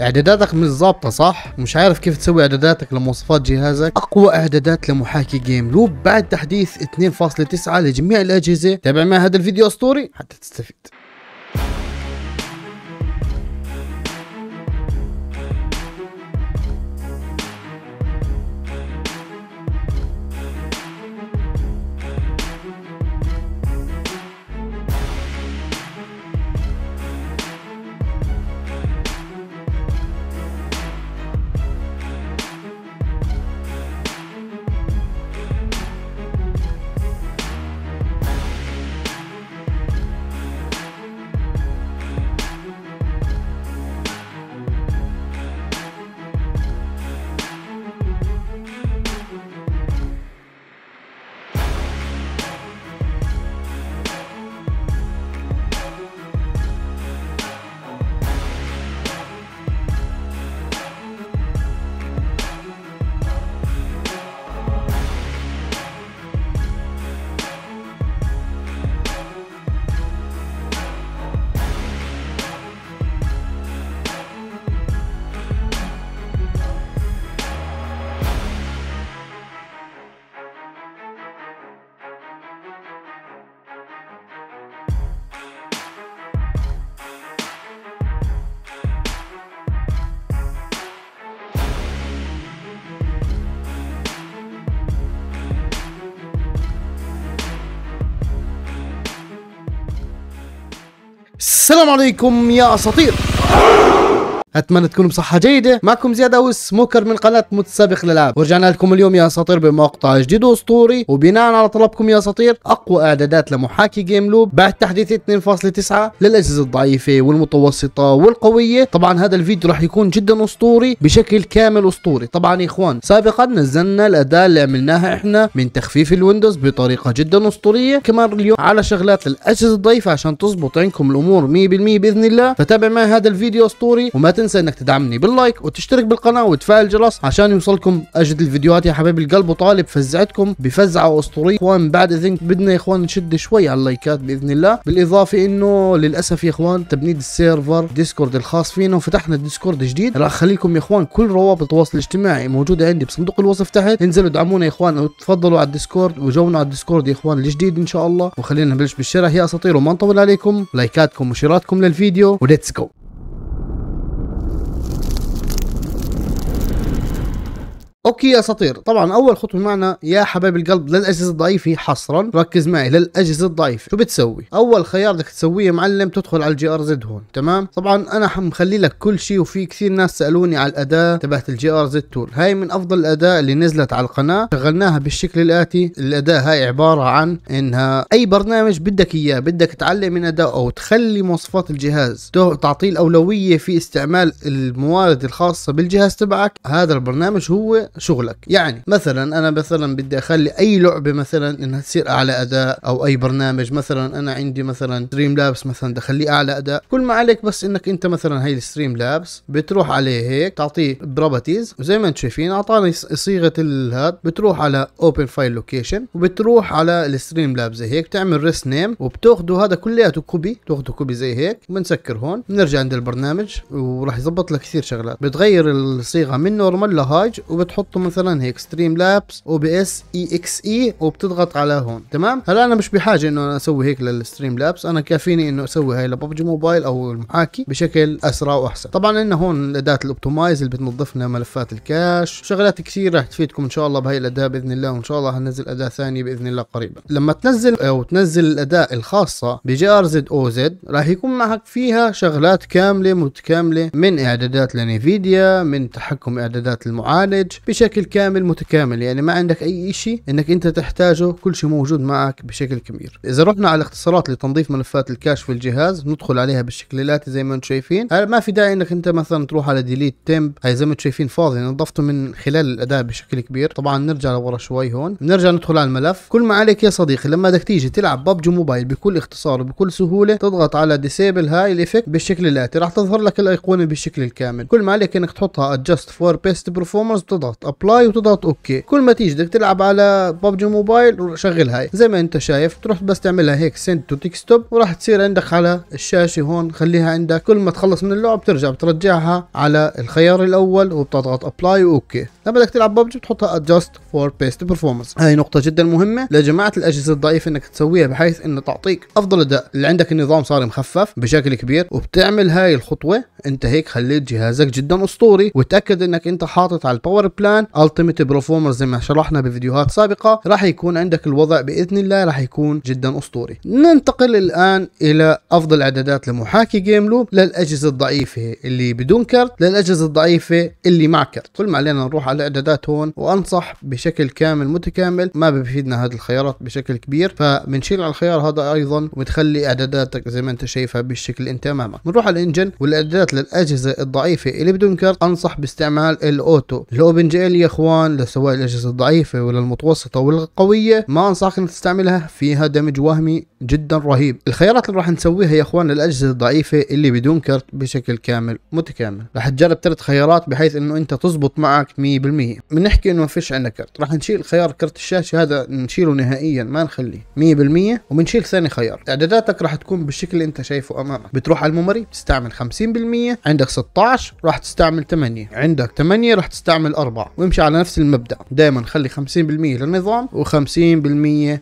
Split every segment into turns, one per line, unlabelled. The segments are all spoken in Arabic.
اعداداتك مش ظابطه صح مش عارف كيف تسوي اعداداتك لمواصفات جهازك اقوى اعدادات لمحاكي جيم لوب بعد تحديث 2.9 لجميع الاجهزه تابع مع هذا الفيديو اسطوري حتى تستفيد السلام عليكم يا اساطير اتمنى تكونوا بصحه جيده معكم زياد او سموكر من قناه متسابق الالعاب ورجعنا لكم اليوم يا اساطير بمقطع جديد واسطوري وبناء على طلبكم يا اساطير اقوى اعدادات لمحاكي جيم لوب بعد تحديث 2.9 للاجهزه الضعيفه والمتوسطه والقويه طبعا هذا الفيديو راح يكون جدا اسطوري بشكل كامل اسطوري طبعا يا اخوان سابقا نزلنا الاداه اللي عملناها احنا من تخفيف الويندوز بطريقه جدا اسطوريه كمان اليوم على شغلات للاجهزه الضعيفه عشان تزبط عندكم الامور 100% باذن الله فتابع معي هذا الفيديو اسطوري وما تنسى تنسى انك تدعمني باللايك وتشترك بالقناه وتفعل الجرس عشان يوصلكم اجد الفيديوهات يا حبايب القلب وطالب فزعتكم بفزعه اسطوريه اخوان بعد اذنك بدنا يا اخوان نشد شوي على اللايكات باذن الله بالاضافه انه للاسف يا اخوان تبنيد السيرفر ديسكورد الخاص فينا وفتحنا ديسكورد جديد راح اخليكم يا اخوان كل روابط التواصل الاجتماعي موجوده عندي بصندوق الوصف تحت انزلوا ادعمونا يا اخوان وتفضلوا على الديسكورد وجونا على الديسكورد يا اخوان الجديد ان شاء الله وخلينا نبلش بالشرح يا اساطير وما نطول عليكم لايكاتكم وشيراتكم للفيديو وليتس جو اوكي يا اساطير طبعا اول خطوه معنا يا حبايب القلب للاجهزه الضعيفه حصرا ركز معي للاجهزه الضعيفه شو بتسوي اول خيار بدك تسويه معلم تدخل على الجي ار زد هون تمام طبعا انا مخلي لك كل شيء وفي كثير ناس سالوني على الاداه تبعت الجي ار زد تول هاي من افضل الاداه اللي نزلت على القناه شغلناها بالشكل الاتي الاداه هاي عباره عن انها اي برنامج بدك اياه بدك تعلم من اداء او تخلي مواصفات الجهاز تعطيه الاولويه في استعمال الموارد الخاصه بالجهاز تبعك هذا البرنامج هو شغلك يعني مثلا انا مثلا بدي اخلي اي لعبه مثلا انها تصير اعلى اداء او اي برنامج مثلا انا عندي مثلا ستريم لابس مثلا اخليه اعلى اداء كل ما عليك بس انك انت مثلا هاي الستريم لابس بتروح عليه هيك تعطيه بروبرتيز وزي ما انتم شايفين اعطاني صيغه الهاد بتروح على اوبن فايل لوكيشن وبتروح على الستريم لاب زي هيك بتعمل ريست نيم وبتاخذوا هذا كلياته كوبي تاخذوا كوبي زي هيك بنسكر هون بنرجع عند البرنامج وراح يظبط لك كثير شغلات بتغير الصيغه من نورمال لهاج وبتحط بتحطه مثلا هيك ستريم لابس او بي اس اي اكس اي وبتضغط على هون تمام هلا انا مش بحاجه انه انا اسوي هيك للستريم لابس انا كافيني انه اسوي هاي لببجي موبايل او المحاكي بشكل اسرع واحسن طبعا عندنا هون الاداه الاوبتمايز اللي بتنظف لنا ملفات الكاش شغلات كثير راح تفيدكم ان شاء الله بهي الاداه باذن الله وان شاء الله هنزل اداه ثانيه باذن الله قريبا لما تنزل او تنزل الاداه الخاصه بجي ار زد او زد راح يكون معك فيها شغلات كامله متكامله من اعدادات لنفيديا من تحكم اعدادات المعالج بشكل كامل متكامل يعني ما عندك اي شيء انك انت تحتاجه كل شيء موجود معك بشكل كبير اذا رحنا على الاختصارات لتنظيف ملفات الكاش في الجهاز ندخل عليها بالشكل الاتي زي ما انتم شايفين ما في داعي انك انت مثلا تروح على ديليت تيمب هاي زي ما انتم شايفين فاضي نظفته من خلال الاداء بشكل كبير طبعا نرجع لورا شوي هون نرجع ندخل على الملف كل ما عليك يا صديقي لما بدك تيجي تلعب ببجي موبايل بكل اختصار وبكل سهوله تضغط على ديسيبل هاي الايفكت بالشكل الاتي راح تظهر لك الايقونه بالشكل الكامل كل ما عليك انك تحطها ادجست فور بيست بتضغط ابلاي وتضغط اوكي كل ما تيجي بدك تلعب على ببجي موبايل شغلها هاي زي ما انت شايف تروح بس تعملها هيك سنت تو ديسكتوب وراح تصير عندك على الشاشه هون خليها عندك كل ما تخلص من اللعب ترجع بترجعها على الخيار الاول وبتضغط ابلاي واوكي لما بدك تلعب ببجي بتحطها ادجست فور بيست برفورمانس هاي نقطه جدا مهمه لجماعه الاجهزه الضعيفه انك تسويها بحيث انه تعطيك افضل اداء اللي عندك النظام صار مخفف بشكل كبير وبتعمل هاي الخطوه انت هيك خليت جهازك جدا اسطوري وتاكد انك انت حاطط على الباور بلاي بلان التيميت برفورمر زي ما شرحنا بفيديوهات سابقه راح يكون عندك الوضع باذن الله راح يكون جدا اسطوري ننتقل الان الى افضل اعدادات لمحاكي جيم لوب للاجهزه الضعيفه اللي بدون كرت للاجهزه الضعيفه اللي مع كرت كل ما علينا نروح على الاعدادات هون وانصح بشكل كامل متكامل ما بفيدنا هذه الخيارات بشكل كبير فبنشيل على الخيار هذا ايضا وبتخلي اعداداتك زي ما انت شايفها بالشكل اللي انت امامك بنروح على الانجن والاعدادات للاجهزه الضعيفه اللي بدون كرت انصح باستعمال الاوتو الاوبن ملجئين يا اخوان لسواء الاجهزه الضعيفه ولا المتوسطه ولا القويه ما انصحك انك تستعملها فيها دمج وهمي جدا رهيب الخيارات اللي راح نسويها يا اخوان للاجهزه الضعيفه اللي بدون كرت بشكل كامل متكامل راح تجرب ثلاث خيارات بحيث انه انت تزبط معك 100% بنحكي انه ما فيش عندنا كرت راح نشيل خيار كرت الشاشه هذا نشيله نهائيا ما نخليه 100% وبنشيل ثاني خيار اعداداتك راح تكون بالشكل اللي انت شايفه امامك بتروح على الميموري بتستعمل 50% عندك 16 راح تستعمل 8 عندك 8 راح تستعمل 4 القضاء وامشي على نفس المبدا دائما خلي 50% للنظام و50%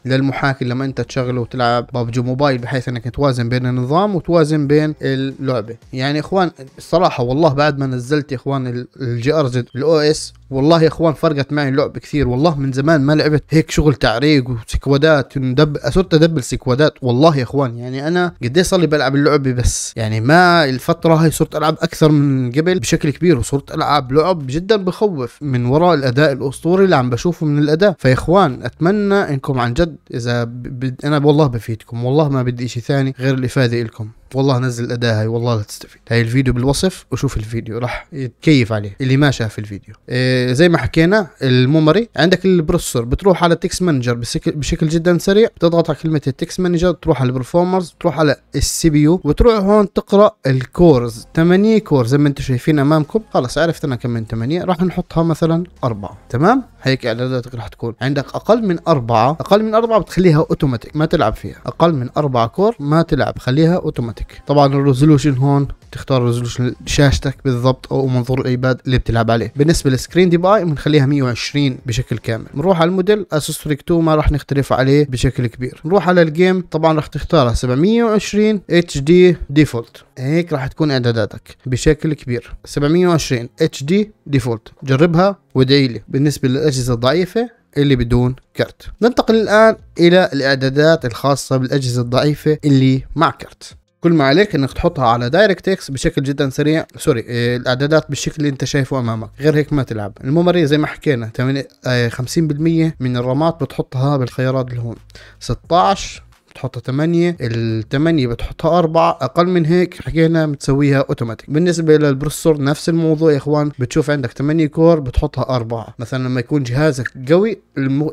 للمحاكي لما انت تشغله وتلعب ببجي موبايل بحيث انك توازن بين النظام وتوازن بين اللعبه يعني اخوان الصراحه والله بعد ما نزلت اخوان الجي ار زد الاو اس والله يا اخوان فرقت معي اللعب كثير والله من زمان ما لعبت هيك شغل تعريق وسكوادات ندب صرت ادبل سكوادات والله يا اخوان يعني انا قد إيه صار لي بلعب اللعبه بس يعني ما الفتره هاي صرت العب اكثر من قبل بشكل كبير وصرت العب لعب جدا بخوف من وراء الاداء الاسطوري اللي عم بشوفه من الاداء فيا اخوان اتمنى انكم عن جد اذا ب... ب... انا والله بفيدكم والله ما بدي شيء ثاني غير الافاده لكم والله نزل الاداه هاي والله لا تستفيد هاي الفيديو بالوصف وشوف الفيديو راح يتكيف عليه اللي ما شاف الفيديو إيه زي ما حكينا الميموري عندك البروسيسور بتروح على تكس مانجر بشكل جدا سريع بتضغط على كلمه التكس مانجر تروح على البرفورمرز تروح على السي بي يو وتروح هون تقرا الكورز 8 كور زي ما انتم شايفين امامكم خلص عرفت انا كم من 8 راح نحطها مثلا 4 تمام هيك اعداداتك رح تكون عندك اقل من اربعه اقل من اربعه بتخليها اوتوماتيك ما تلعب فيها اقل من اربعه كور ما تلعب خليها اوتوماتيك طبعا الريزولوشن هون تختار ريزولوشن شاشتك بالضبط او منظور الايباد اللي بتلعب عليه بالنسبه للسكرين دي باي بنخليها 120 بشكل كامل بنروح على الموديل اسوس 2 ما راح نختلف عليه بشكل كبير نروح على الجيم طبعا راح تختارها 720 اتش دي ديفولت هيك راح تكون اعداداتك بشكل كبير 720 اتش دي ديفولت جربها وادعي لي بالنسبة للأجهزة الضعيفة اللي بدون كرت ننتقل الآن إلى الإعدادات الخاصة بالأجهزة الضعيفة اللي مع كرت كل ما عليك انك تحطها على دايركت اكس بشكل جدا سريع سوري إيه الاعدادات بالشكل اللي انت شايفه امامك غير هيك ما تلعب الميموري زي ما حكينا 50% آه، من الرامات بتحطها بالخيارات اللي هون 16 بتحطها 8 ال 8 بتحطها 4 اقل من هيك حكينا بتسويها اوتوماتيك بالنسبه للبروسيسور نفس الموضوع يا اخوان بتشوف عندك 8 كور بتحطها 4 مثلا لما يكون جهازك قوي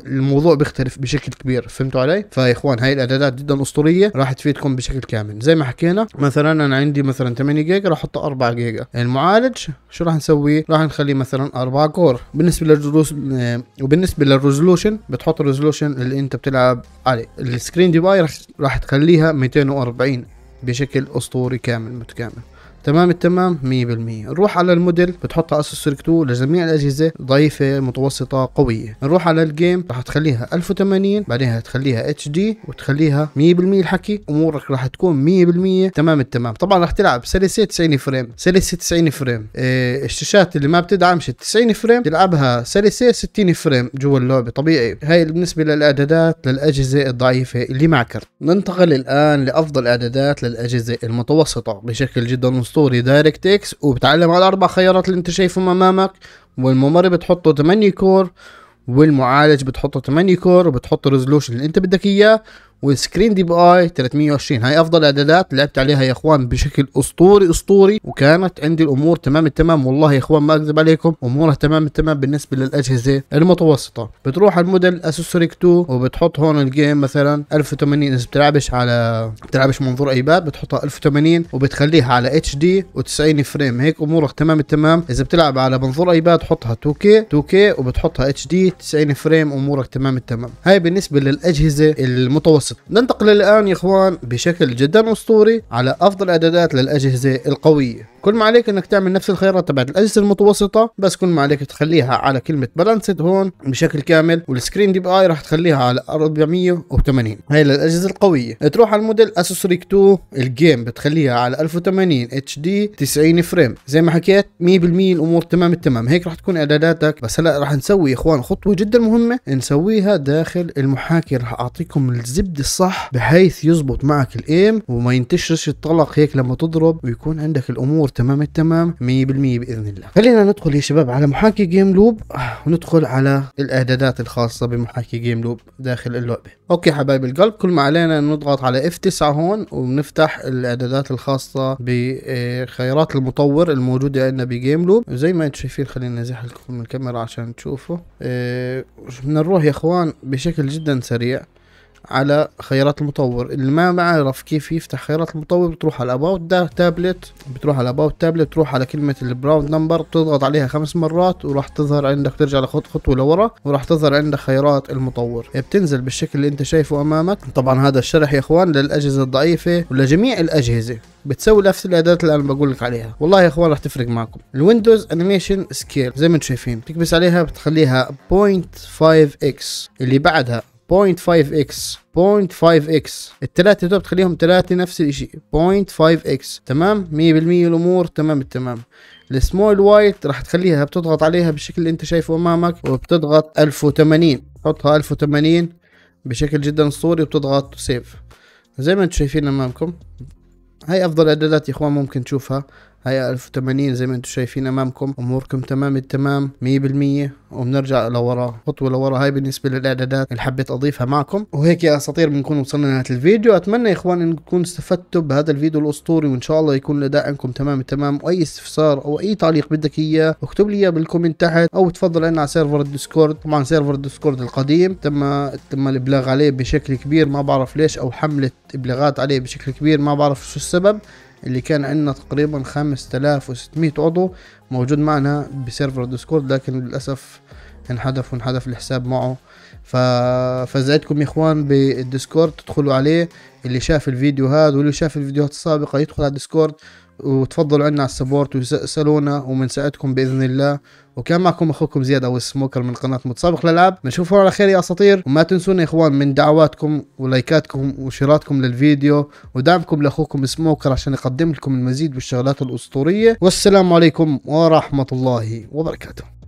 الموضوع بيختلف بشكل كبير فهمتوا علي فيا اخوان هاي الاعدادات جدا اسطوريه راح تفيدكم بشكل كامل زي ما حكينا مثلا انا عندي مثلا 8 جيجا راح احط 4 جيجا المعالج شو راح نسوي راح نخليه مثلا 4 كور بالنسبه للجلوس آه، وبالنسبه للريزولوشن بتحط الريزولوشن اللي انت بتلعب عليه السكرين دي راح راح راح تخليها 240 بشكل اسطوري كامل متكامل تمام التمام 100% نروح على الموديل بتحط اسوس 2 لجميع الاجهزه ضعيفه متوسطه قويه نروح على الجيم راح تخليها 1080 بعدين تخليها اتش دي وتخليها 100% الحكي امورك راح تكون 100% تمام التمام طبعا راح تلعب سلسه 90 فريم سلسه 90 فريم إيه الشاشات اللي ما بتدعمش 90 فريم تلعبها سلسه 60 فريم جوا اللعبه طبيعي هاي بالنسبه للاعدادات للاجهزه الضعيفه اللي مع كرت ننتقل الان لافضل اعدادات للاجهزه المتوسطه بشكل جدا مستقبل. اسطوري دايركت اكس وبتعلم على الاربع خيارات اللي انت شايفهم امامك والممر بتحطه 8 كور والمعالج بتحطه 8 كور وبتحط الريزولوشن اللي انت بدك اياه والسكرين دي بي اي 320 هاي افضل اعدادات لعبت عليها يا اخوان بشكل اسطوري اسطوري وكانت عندي الامور تمام التمام والله يا اخوان ما اكذب عليكم امورها تمام التمام بالنسبه للاجهزه المتوسطه بتروح على الموديل اسوسريك 2 وبتحط هون الجيم مثلا 1080 اذا بتلعبش على بتلعبش منظور ايباد بتحطها 1080 وبتخليها على اتش دي و90 فريم هيك امورك تمام التمام اذا بتلعب على منظور ايباد حطها 2K 2K وبتحطها اتش دي 90 فريم امورك تمام التمام هاي بالنسبه للاجهزه المتوسطه القصة ننتقل الآن يا إخوان بشكل جدا أسطوري على أفضل إعدادات للأجهزة القوية كل ما عليك انك تعمل نفس الخيارات تبعت الاجهزه المتوسطه بس كل ما عليك تخليها على كلمه بالانسد هون بشكل كامل والسكرين دي بي اي راح تخليها على 480 هاي للاجهزه القويه تروح على الموديل اسوس ريك 2 الجيم بتخليها على 1080 اتش دي 90 فريم زي ما حكيت 100% الامور تمام التمام هيك راح تكون اعداداتك بس هلا راح نسوي يا اخوان خطوه جدا مهمه نسويها داخل المحاكي راح اعطيكم الزبده الصح بحيث يزبط معك الايم وما ينتشرش الطلق هيك لما تضرب ويكون عندك الامور تمام التمام 100% باذن الله خلينا ندخل يا شباب على محاكي جيم لوب وندخل على الاعدادات الخاصه بمحاكي جيم لوب داخل اللعبه اوكي حبايب القلب كل ما علينا نضغط على اف 9 هون وبنفتح الاعدادات الخاصه بخيارات المطور الموجوده عندنا بجيم لوب زي ما انتم شايفين خلينا نزح لكم الكاميرا عشان تشوفوا إيه، بنروح يا اخوان بشكل جدا سريع على خيارات المطور اللي ما بعرف كيف يفتح خيارات المطور بتروح على اباوت تابلت بتروح على اباوت تابلت بتروح على كلمه البراوند نمبر بتضغط عليها خمس مرات وراح تظهر عندك ترجع لخط خطوه لورا وراح تظهر عندك خيارات المطور بتنزل بالشكل اللي انت شايفه امامك طبعا هذا الشرح يا اخوان للاجهزه الضعيفه ولجميع الاجهزه بتسوي نفس الاداه اللي انا بقول لك عليها والله يا اخوان راح تفرق معكم الويندوز انيميشن سكيل زي ما انتم شايفين تكبس عليها بتخليها 0.5 اكس اللي بعدها 05 اكس 05 اكس الثلاثه دول بتخليهم ثلاثه نفس الشيء 05 اكس تمام 100% الامور تمام التمام السمول وايت راح تخليها بتضغط عليها بالشكل اللي انت شايفه امامك وبتضغط 1080 حطها 1080 بشكل جدا صوري وبتضغط سيف زي ما انتم شايفين امامكم هاي افضل اعدادات يا اخوان ممكن تشوفها هاي 1080 زي ما انتم شايفين امامكم اموركم تمام التمام 100% وبنرجع لورا خطوه لورا هاي بالنسبه للاعدادات اللي حبيت اضيفها معكم وهيك يا اساطير بنكون وصلنا لنهايه الفيديو اتمنى يا اخوان انكم تكونوا استفدتوا بهذا الفيديو الاسطوري وان شاء الله يكون الاداء عندكم تمام التمام واي استفسار او اي تعليق بدك اياه اكتب لي اياه بالكومنت تحت او تفضل عنا على سيرفر الديسكورد طبعا سيرفر الديسكورد القديم تم تم الابلاغ عليه بشكل كبير ما بعرف ليش او حمله ابلاغات عليه بشكل كبير ما بعرف شو السبب اللي كان عندنا تقريبا 5600 عضو موجود معنا بسيرفر ديسكورد لكن للأسف انحذف وانحذف الحساب معه ف... فزعتكم يا اخوان بالديسكورد تدخلوا عليه اللي شاف الفيديو هذا واللي شاف الفيديوهات السابقة يدخل على الديسكورد وتفضلوا عنا على السبورت ومن ساعتكم باذن الله وكان معكم اخوكم زياد او السموكر من قناه متسابق الالعاب نشوفكم على خير يا اساطير وما تنسونا يا اخوان من دعواتكم ولايكاتكم وشيراتكم للفيديو ودعمكم لاخوكم سموكر عشان يقدم لكم المزيد بالشغلات الاسطوريه والسلام عليكم ورحمه الله وبركاته